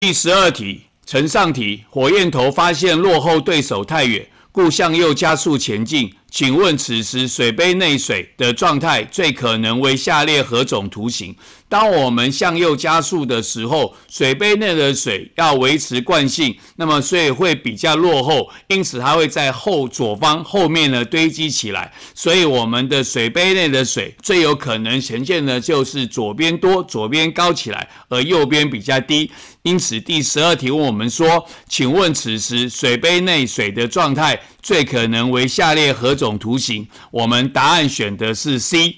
第十二题，乘上题，火焰头发现落后对手太远，故向右加速前进。请问此时水杯内水的状态最可能为下列何种图形？当我们向右加速的时候，水杯内的水要维持惯性，那么所以会比较落后，因此它会在后左方后面呢堆积起来。所以我们的水杯内的水最有可能呈现的就是左边多，左边高起来，而右边比较低。因此第十二题问我们说，请问此时水杯内水的状态。最可能为下列何种图形？我们答案选的是 C。